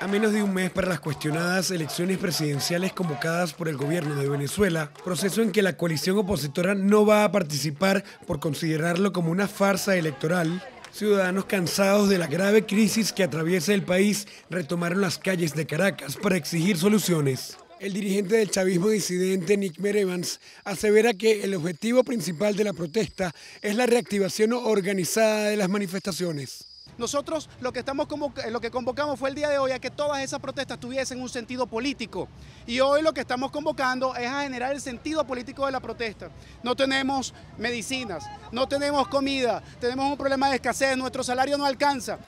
A menos de un mes para las cuestionadas elecciones presidenciales convocadas por el gobierno de Venezuela, proceso en que la coalición opositora no va a participar por considerarlo como una farsa electoral, ciudadanos cansados de la grave crisis que atraviesa el país retomaron las calles de Caracas para exigir soluciones. El dirigente del chavismo disidente, Nick Merevans, asevera que el objetivo principal de la protesta es la reactivación organizada de las manifestaciones. Nosotros lo que, estamos eh, lo que convocamos fue el día de hoy a que todas esas protestas tuviesen un sentido político. Y hoy lo que estamos convocando es a generar el sentido político de la protesta. No tenemos medicinas, no tenemos comida, tenemos un problema de escasez, nuestro salario no alcanza.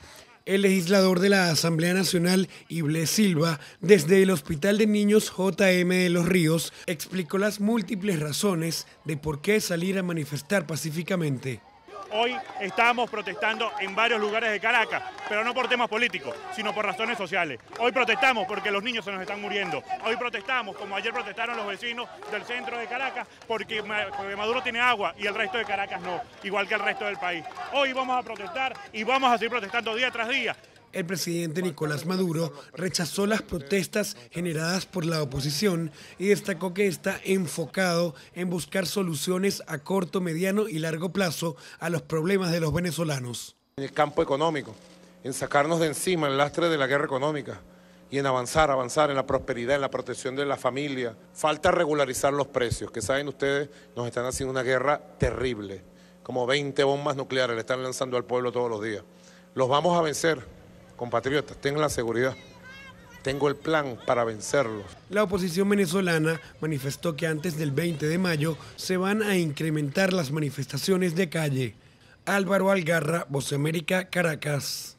El legislador de la Asamblea Nacional, Ible Silva, desde el Hospital de Niños JM de Los Ríos, explicó las múltiples razones de por qué salir a manifestar pacíficamente. Hoy estamos protestando en varios lugares de Caracas, pero no por temas políticos, sino por razones sociales. Hoy protestamos porque los niños se nos están muriendo. Hoy protestamos, como ayer protestaron los vecinos del centro de Caracas, porque Maduro tiene agua y el resto de Caracas no, igual que el resto del país. Hoy vamos a protestar y vamos a seguir protestando día tras día el presidente Nicolás Maduro rechazó las protestas generadas por la oposición y destacó que está enfocado en buscar soluciones a corto, mediano y largo plazo a los problemas de los venezolanos. En el campo económico, en sacarnos de encima el lastre de la guerra económica y en avanzar, avanzar en la prosperidad, en la protección de la familia. Falta regularizar los precios, que saben ustedes, nos están haciendo una guerra terrible. Como 20 bombas nucleares le están lanzando al pueblo todos los días. Los vamos a vencer compatriotas, tengan la seguridad. Tengo el plan para vencerlos. La oposición venezolana manifestó que antes del 20 de mayo se van a incrementar las manifestaciones de calle. Álvaro Algarra, Voz América, Caracas.